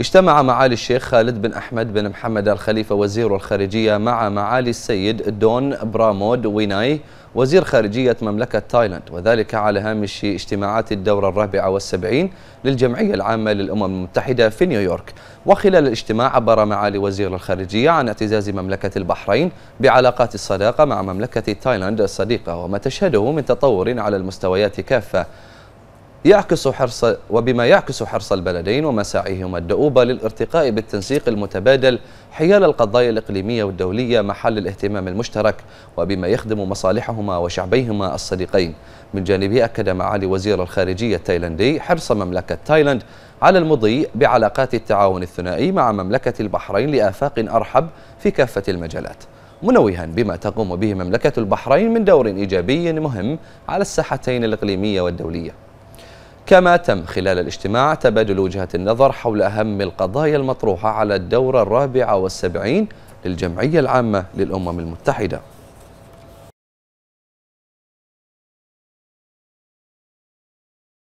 اجتمع معالي الشيخ خالد بن أحمد بن محمد الخليفة وزير الخارجية مع معالي السيد دون برامود ويناي وزير خارجية مملكة تايلاند وذلك على هامش اجتماعات الدورة الرابعة والسبعين للجمعية العامة للأمم المتحدة في نيويورك وخلال الاجتماع عبر معالي وزير الخارجية عن اعتزاز مملكة البحرين بعلاقات الصداقة مع مملكة تايلاند الصديقة وما تشهده من تطور على المستويات كافة يعكس حرص وبما يعكس حرص البلدين ومساعيهما الدؤوبة للارتقاء بالتنسيق المتبادل حيال القضايا الإقليمية والدولية محل الاهتمام المشترك وبما يخدم مصالحهما وشعبيهما الصديقين من جانبه أكد معالي وزير الخارجية التايلندي حرص مملكة تايلاند على المضي بعلاقات التعاون الثنائي مع مملكة البحرين لآفاق أرحب في كافة المجالات منوها بما تقوم به مملكة البحرين من دور إيجابي مهم على الساحتين الإقليمية والدولية كما تم خلال الاجتماع تبادل وجهة النظر حول أهم القضايا المطروحة على الدورة الرابعة والسبعين للجمعية العامة للأمم المتحدة